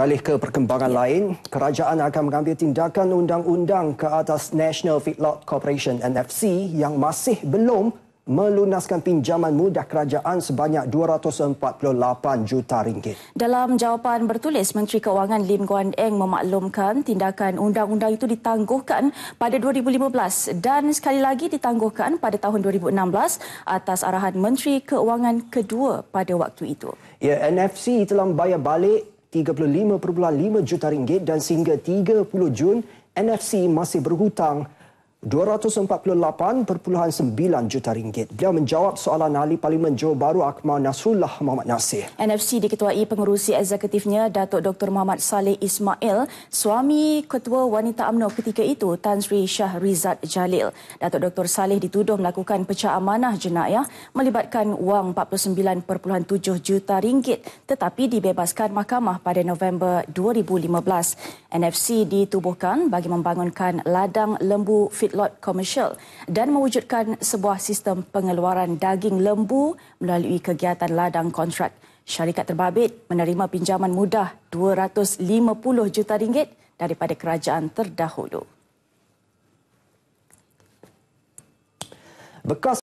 Beralih ke perkembangan ya. lain, kerajaan akan mengambil tindakan undang-undang ke atas National Feedlot Corporation NFC yang masih belum melunaskan pinjaman mudah kerajaan sebanyak 248 juta ringgit. Dalam jawapan bertulis, Menteri Keuangan Lim Guan Eng memaklumkan tindakan undang-undang itu ditangguhkan pada 2015 dan sekali lagi ditangguhkan pada tahun 2016 atas arahan Menteri Keuangan kedua pada waktu itu. Ya, NFC telah membayar balik 35.5 juta ringgit dan sehingga 30 Jun NFC masih berhutang 248.9 juta ringgit. Beliau menjawab soalan ahli Parlimen Johor Baru Akmal Nasrullah Muhammad Nasir. NFC diketuai pengurusi eksekutifnya Datuk Dr. Muhammad Saleh Ismail, suami Ketua Wanita UMNO ketika itu Tan Sri Shah Rizad Jalil. Datuk Dr. Saleh dituduh melakukan pecah amanah jenayah melibatkan wang 49.7 juta ringgit tetapi dibebaskan mahkamah pada November 2015. NFC ditubuhkan bagi membangunkan ladang lembu fit feedlot komersial dan mewujudkan sebuah sistem pengeluaran daging lembu melalui kegiatan ladang kontrak. Syarikat terbabit menerima pinjaman mudah 250 juta ringgit daripada kerajaan terdahulu. Bekas